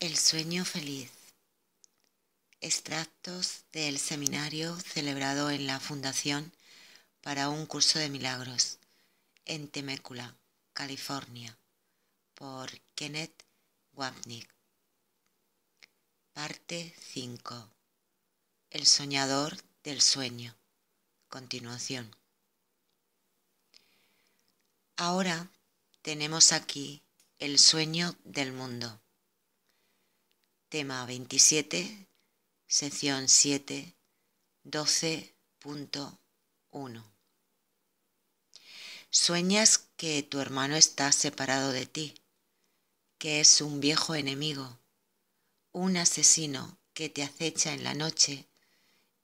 El sueño feliz. Extractos del seminario celebrado en la Fundación para un curso de milagros en Temécula, California, por Kenneth Wapnick. Parte 5. El soñador del sueño. Continuación. Ahora tenemos aquí el sueño del mundo tema 27, sección 7, 12.1. Sueñas que tu hermano está separado de ti, que es un viejo enemigo, un asesino que te acecha en la noche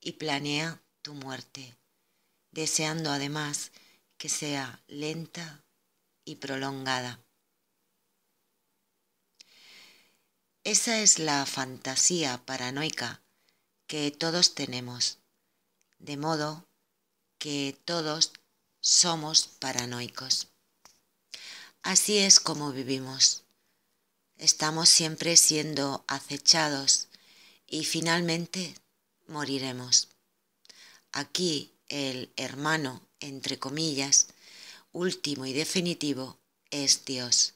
y planea tu muerte, deseando además que sea lenta y prolongada. Esa es la fantasía paranoica que todos tenemos, de modo que todos somos paranoicos. Así es como vivimos. Estamos siempre siendo acechados y finalmente moriremos. Aquí el hermano, entre comillas, último y definitivo es Dios,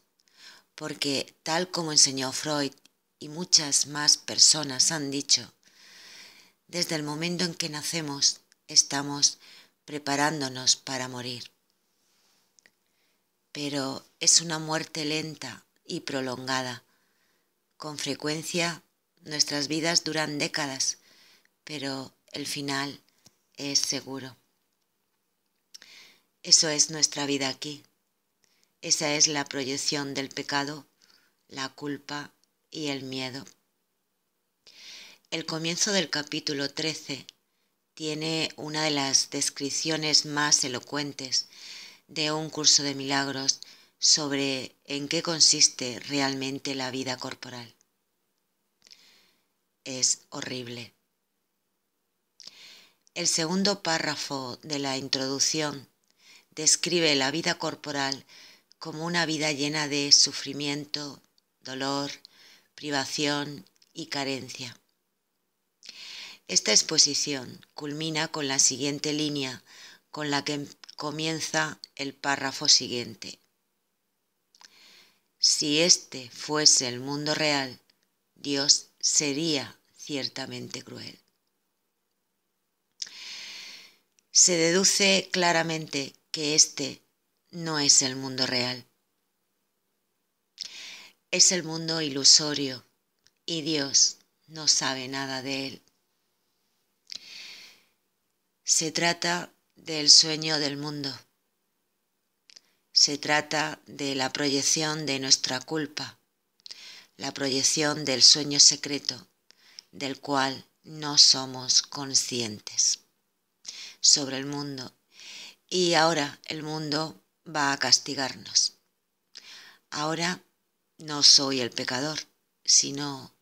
porque tal como enseñó Freud y muchas más personas han dicho, desde el momento en que nacemos estamos preparándonos para morir. Pero es una muerte lenta y prolongada. Con frecuencia nuestras vidas duran décadas, pero el final es seguro. Eso es nuestra vida aquí. Esa es la proyección del pecado, la culpa y el miedo. El comienzo del capítulo 13 tiene una de las descripciones más elocuentes de un curso de milagros sobre en qué consiste realmente la vida corporal. Es horrible. El segundo párrafo de la introducción describe la vida corporal como una vida llena de sufrimiento, dolor, privación y carencia. Esta exposición culmina con la siguiente línea con la que comienza el párrafo siguiente. Si este fuese el mundo real, Dios sería ciertamente cruel. Se deduce claramente que este no es el mundo real, es el mundo ilusorio y Dios no sabe nada de él. Se trata del sueño del mundo. Se trata de la proyección de nuestra culpa, la proyección del sueño secreto, del cual no somos conscientes sobre el mundo. Y ahora el mundo va a castigarnos. Ahora no soy el pecador, sino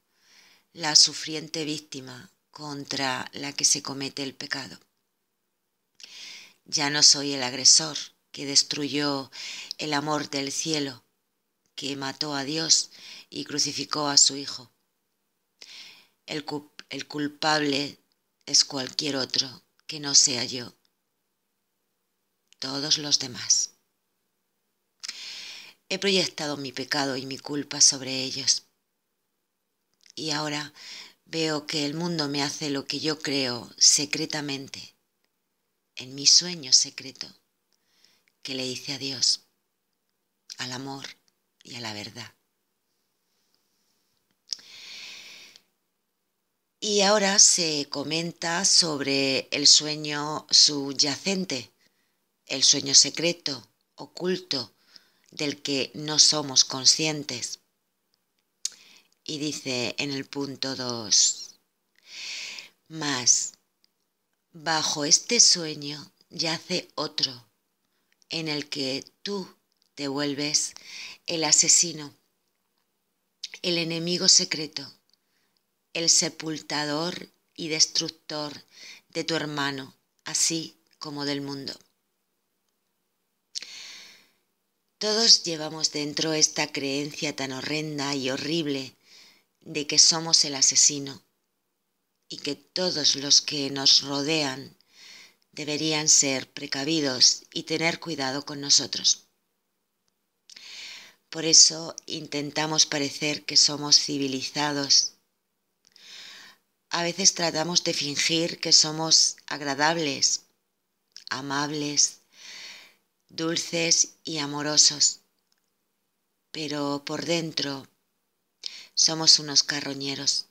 la sufriente víctima contra la que se comete el pecado. Ya no soy el agresor que destruyó el amor del cielo, que mató a Dios y crucificó a su Hijo. El, culpable es cualquier otro que no sea yo. Todos los demás. He proyectado mi pecado y mi culpa sobre ellos. Y ahora veo que el mundo me hace lo que yo creo secretamente, en mi sueño secreto, que le hice a Dios, al amor y a la verdad. Y ahora se comenta sobre el sueño subyacente, el sueño secreto, oculto, del que no somos conscientes. Y dice en el punto 2, más, bajo este sueño yace otro, en el que tú te vuelves el asesino, el enemigo secreto, el sepultador y destructor de tu hermano, así como del mundo. Todos llevamos dentro esta creencia tan horrenda y horrible de que somos el asesino y que todos los que nos rodean deberían ser precavidos y tener cuidado con nosotros. Por eso intentamos parecer que somos civilizados. A veces tratamos de fingir que somos agradables, amables, dulces y amorosos, pero por dentro somos unos carroñeros.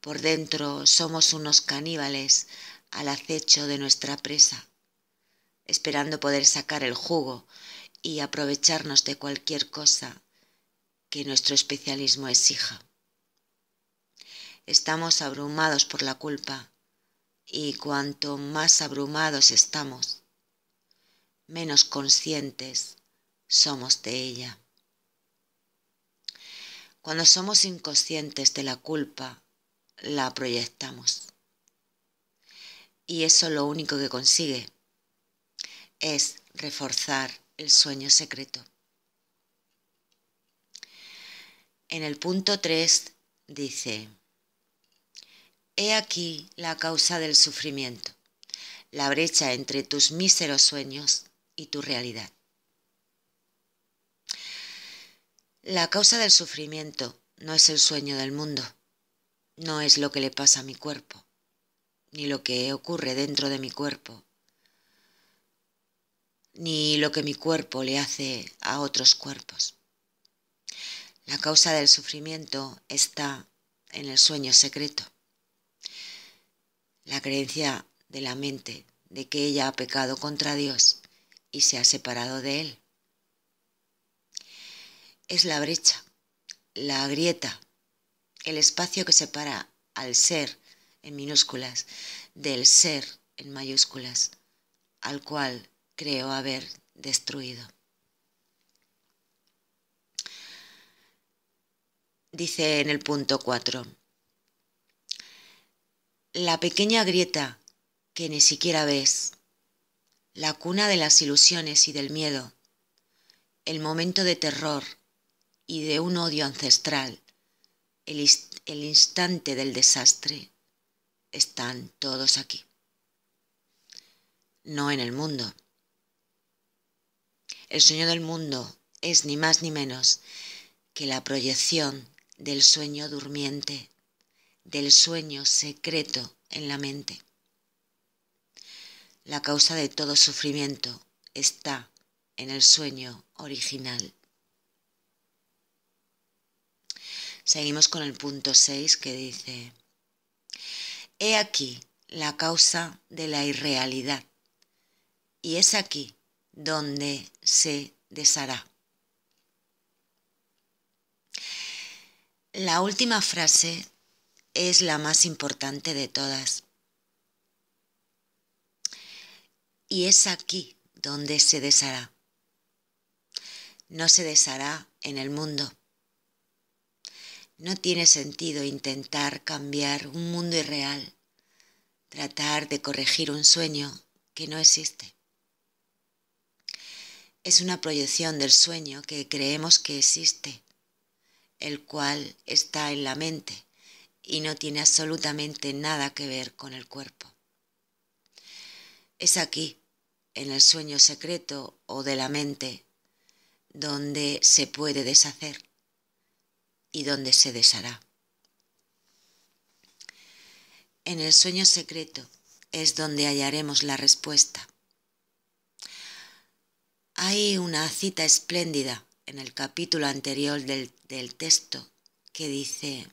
Por dentro somos unos caníbales al acecho de nuestra presa, esperando poder sacar el jugo y aprovecharnos de cualquier cosa que nuestro especialismo exija. Estamos abrumados por la culpa y cuanto más abrumados estamos, menos conscientes somos de ella. Cuando somos inconscientes de la culpa, la proyectamos. Y eso lo único que consigue es reforzar el sueño secreto. En el punto 3 dice, He aquí la causa del sufrimiento, la brecha entre tus míseros sueños y tu realidad. La causa del sufrimiento no es el sueño del mundo, no es lo que le pasa a mi cuerpo, ni lo que ocurre dentro de mi cuerpo, ni lo que mi cuerpo le hace a otros cuerpos. La causa del sufrimiento está en el sueño secreto, la creencia de la mente de que ella ha pecado contra Dios y se ha separado de él. Es la brecha, la grieta, el espacio que separa al ser en minúsculas del ser en mayúsculas, al cual creo haber destruido. Dice en el punto 4, la pequeña grieta que ni siquiera ves la cuna de las ilusiones y del miedo, el momento de terror y de un odio ancestral, el, instante del desastre, están todos aquí. No en el mundo. El sueño del mundo es ni más ni menos que la proyección del sueño durmiente, del sueño secreto en la mente. La causa de todo sufrimiento está en el sueño original. Seguimos con el punto 6 que dice, He aquí la causa de la irrealidad y es aquí donde se deshará. La última frase es la más importante de todas y es aquí donde se deshará. No se deshará en el mundo. No tiene sentido intentar cambiar un mundo irreal, tratar de corregir un sueño que no existe. Es una proyección del sueño que creemos que existe, el cual está en la mente y no tiene absolutamente nada que ver con el cuerpo es aquí, en el sueño secreto o de la mente, donde se puede deshacer y donde se deshará. En el sueño secreto es donde hallaremos la respuesta. Hay una cita espléndida en el capítulo anterior del, texto que dice,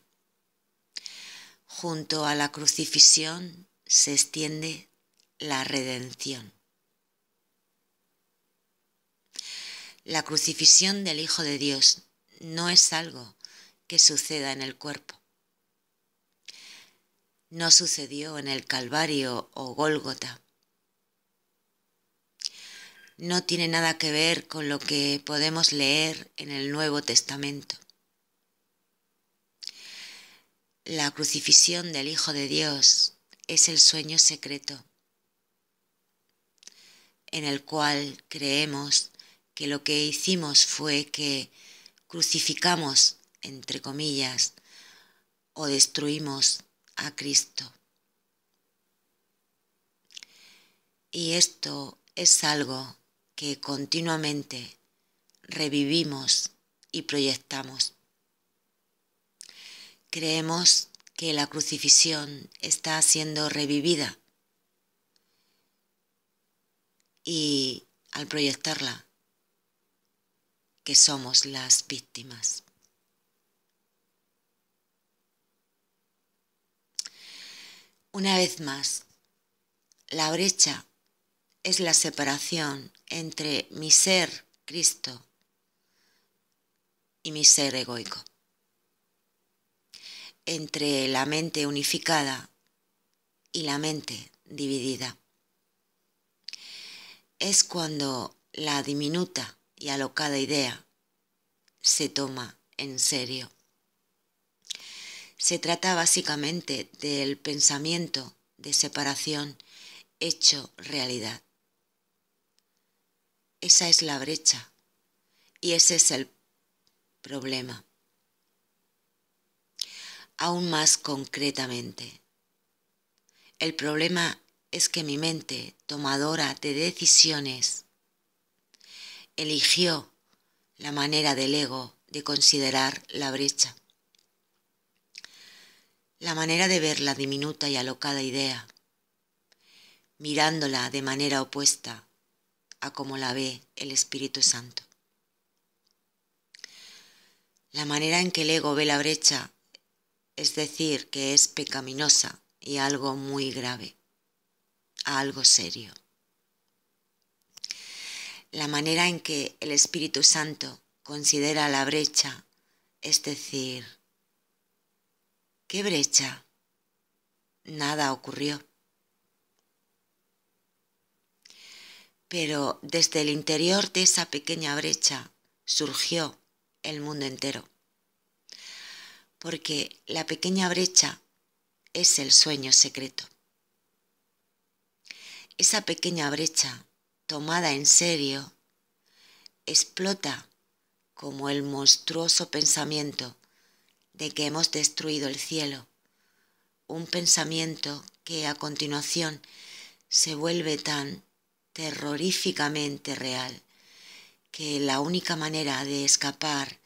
junto a la crucifixión se extiende la redención. La crucifixión del Hijo de Dios no es algo que suceda en el cuerpo. No sucedió en el Calvario o Gólgota. No tiene nada que ver con lo que podemos leer en el Nuevo Testamento. La crucifixión del Hijo de Dios es el sueño secreto en el cual creemos que lo que hicimos fue que crucificamos, entre comillas, o destruimos a Cristo. Y esto es algo que continuamente revivimos y proyectamos. Creemos que la crucifixión está siendo revivida y al proyectarla, que somos las víctimas. Una vez más, la brecha es la separación entre mi ser Cristo y mi ser egoico, entre la mente unificada y la mente dividida es cuando la diminuta y alocada idea se toma en serio. Se trata básicamente del pensamiento de separación hecho realidad. Esa es la brecha y ese es el problema. Aún más concretamente, el problema es que mi mente, tomadora de decisiones, eligió la manera del ego de considerar la brecha, la manera de ver la diminuta y alocada idea, mirándola de manera opuesta a como la ve el Espíritu Santo. La manera en que el ego ve la brecha, es decir, que es pecaminosa y algo muy grave a algo serio. La manera en que el Espíritu Santo considera la brecha, es decir, ¿qué brecha? Nada ocurrió. Pero desde el interior de esa pequeña brecha surgió el mundo entero. Porque la pequeña brecha es el sueño secreto. Esa pequeña brecha, tomada en serio, explota como el monstruoso pensamiento de que hemos destruido el cielo, un pensamiento que a continuación se vuelve tan terroríficamente real que la única manera de escapar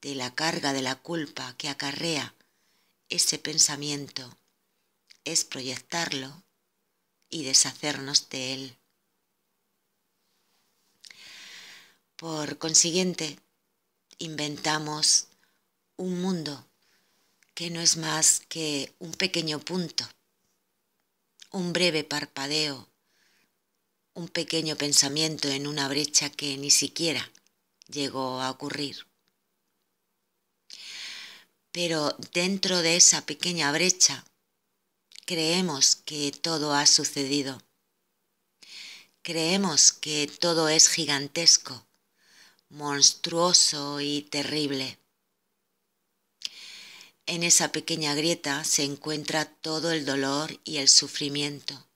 de la carga de la culpa que acarrea ese pensamiento es proyectarlo y deshacernos de él. Por consiguiente, inventamos un mundo que no es más que un pequeño punto, un breve parpadeo, un pequeño pensamiento en una brecha que ni siquiera llegó a ocurrir. Pero dentro de esa pequeña brecha Creemos que todo ha sucedido. Creemos que todo es gigantesco, monstruoso y terrible. En esa pequeña grieta se encuentra todo el dolor y el sufrimiento,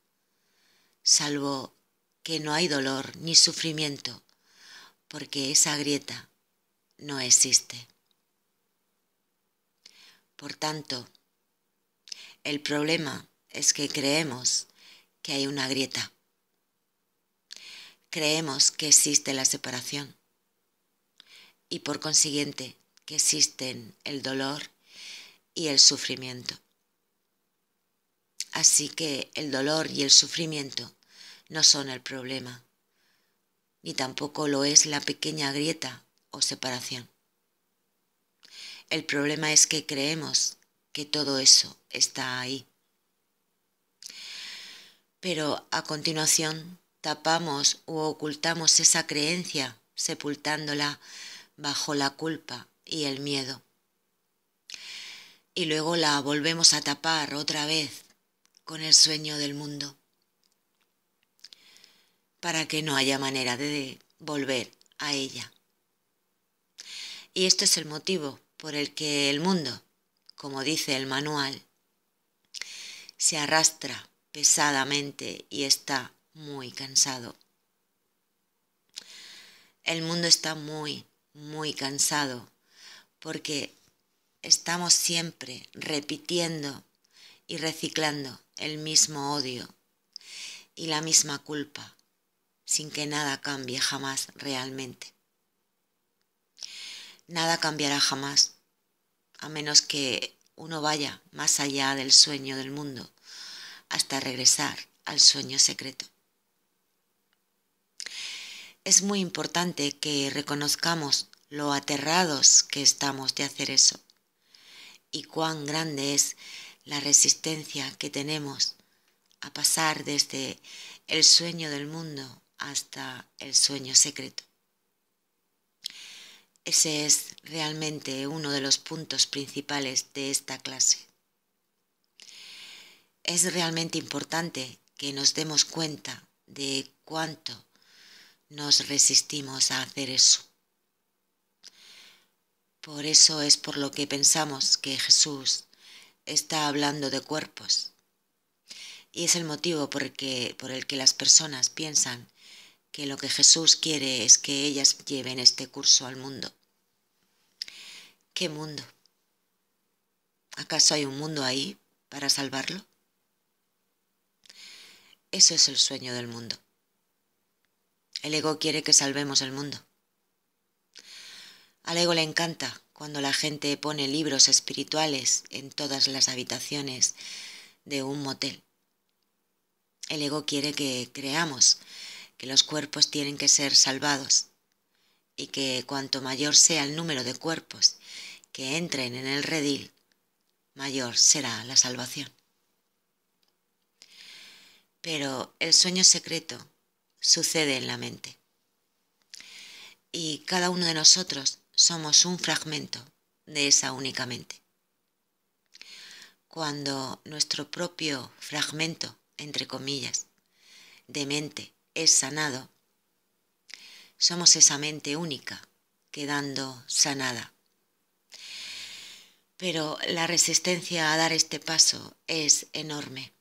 salvo que no hay dolor ni sufrimiento, porque esa grieta no existe. Por tanto, el problema es que creemos que hay una grieta. Creemos que existe la separación y por consiguiente que existen el dolor y el sufrimiento. Así que el dolor y el sufrimiento no son el problema, ni tampoco lo es la pequeña grieta o separación. El problema es que creemos que todo eso está ahí. Pero a continuación tapamos u ocultamos esa creencia, sepultándola bajo la culpa y el miedo. Y luego la volvemos a tapar otra vez con el sueño del mundo, para que no haya manera de volver a ella. Y esto es el motivo por el que el mundo, como dice el manual, se arrastra pesadamente y está muy cansado. El mundo está muy, muy cansado porque estamos siempre repitiendo y reciclando el mismo odio y la misma culpa sin que nada cambie jamás realmente. Nada cambiará jamás, a menos que uno vaya más allá del sueño del mundo hasta regresar al sueño secreto. Es muy importante que reconozcamos lo aterrados que estamos de hacer eso y cuán grande es la resistencia que tenemos a pasar desde el sueño del mundo hasta el sueño secreto. Ese es realmente uno de los puntos principales de esta clase. Es realmente importante que nos demos cuenta de cuánto nos resistimos a hacer eso. Por eso es por lo que pensamos que Jesús está hablando de cuerpos. Y es el motivo por el, que, por el que las personas piensan que lo que Jesús quiere es que ellas lleven este curso al mundo. ¿Qué mundo? ¿Acaso hay un mundo ahí para salvarlo? Eso es el sueño del mundo. El ego quiere que salvemos el mundo. Al ego le encanta cuando la gente pone libros espirituales en todas las habitaciones de un motel. El ego quiere que creamos que los cuerpos tienen que ser salvados y que cuanto mayor sea el número de cuerpos que entren en el redil, mayor será la salvación. Pero el sueño secreto sucede en la mente. Y cada uno de nosotros somos un fragmento de esa única mente. Cuando nuestro propio fragmento, entre comillas, de mente es sanado, somos esa mente única quedando sanada pero la resistencia a dar este paso es enorme.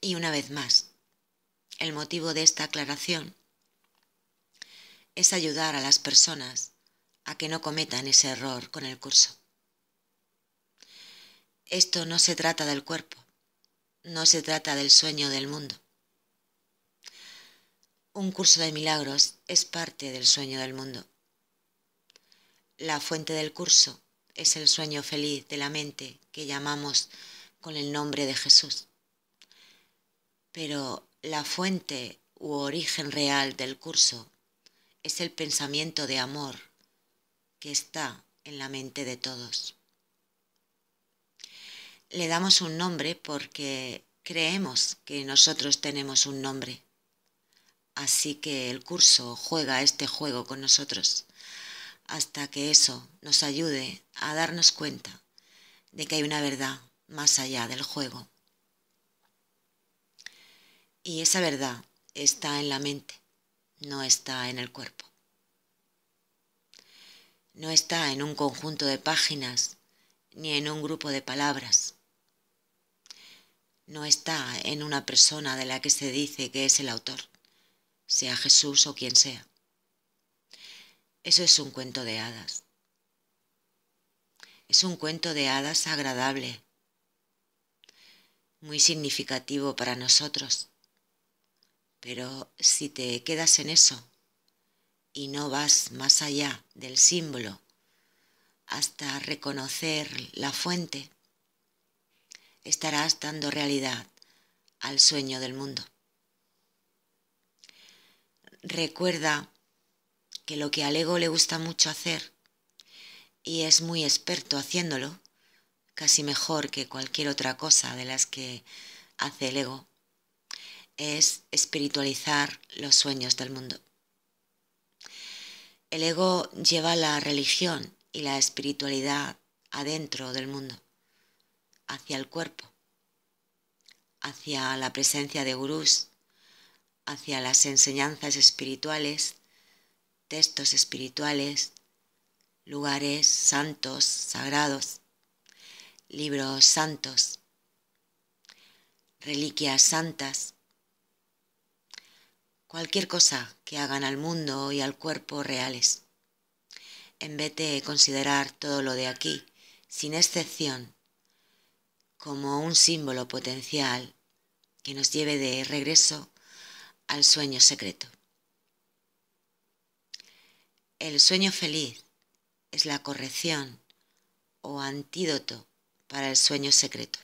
Y una vez más, el motivo de esta aclaración es ayudar a las personas a que no cometan ese error con el curso. Esto no se trata del cuerpo, no se trata del sueño del mundo. Un curso de milagros es parte del sueño del mundo. La fuente del curso es el sueño feliz de la mente que llamamos con el nombre de Jesús. Pero la fuente u origen real del curso es el pensamiento de amor que está en la mente de todos. Le damos un nombre porque creemos que nosotros tenemos un nombre. Así que el curso juega este juego con nosotros hasta que eso nos ayude a darnos cuenta de que hay una verdad más allá del juego. Y esa verdad está en la mente, no está en el cuerpo. No está en un conjunto de páginas ni en un grupo de palabras. No está en una persona de la que se dice que es el autor, sea Jesús o quien sea. Eso es un cuento de hadas. Es un cuento de hadas agradable, muy significativo para nosotros. Pero si te quedas en eso y no vas más allá del símbolo hasta reconocer la fuente, estarás dando realidad al sueño del mundo. Recuerda que lo que al ego le gusta mucho hacer, y es muy experto haciéndolo, casi mejor que cualquier otra cosa de las que hace el ego, es espiritualizar los sueños del mundo. El ego lleva la religión y la espiritualidad adentro del mundo, hacia el cuerpo, hacia la presencia de gurús, hacia las enseñanzas espirituales textos espirituales, lugares santos, sagrados, libros santos, reliquias santas, cualquier cosa que hagan al mundo y al cuerpo reales, en vez de considerar todo lo de aquí, sin excepción, como un símbolo potencial que nos lleve de regreso al sueño secreto. El sueño feliz es la corrección o antídoto para el sueño secreto.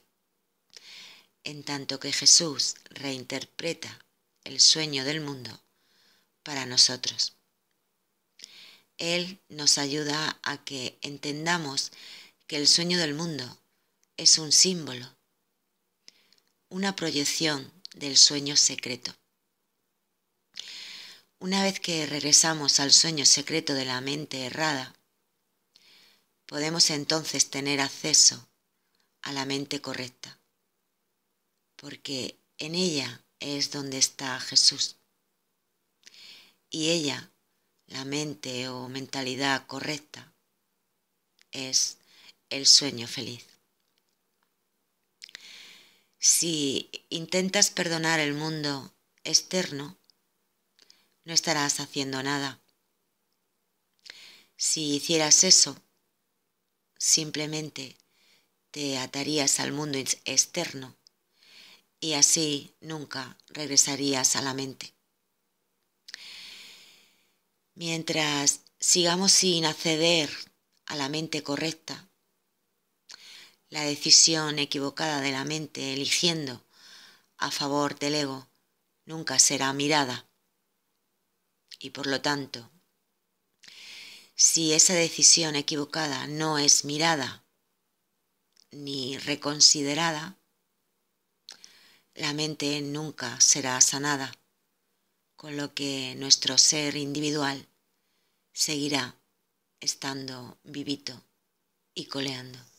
En tanto que Jesús reinterpreta el sueño del mundo para nosotros. Él nos ayuda a que entendamos que el sueño del mundo es un símbolo, una proyección del sueño secreto. Una vez que regresamos al sueño secreto de la mente errada, podemos entonces tener acceso a la mente correcta, porque en ella es donde está Jesús. Y ella, la mente o mentalidad correcta, es el sueño feliz. Si intentas perdonar el mundo externo, no estarás haciendo nada. Si hicieras eso, simplemente te atarías al mundo externo y así nunca regresarías a la mente. Mientras sigamos sin acceder a la mente correcta, la decisión equivocada de la mente eligiendo a favor del ego nunca será mirada. Y por lo tanto, si esa decisión equivocada no es mirada ni reconsiderada, la mente nunca será sanada, con lo que nuestro ser individual seguirá estando vivito y coleando.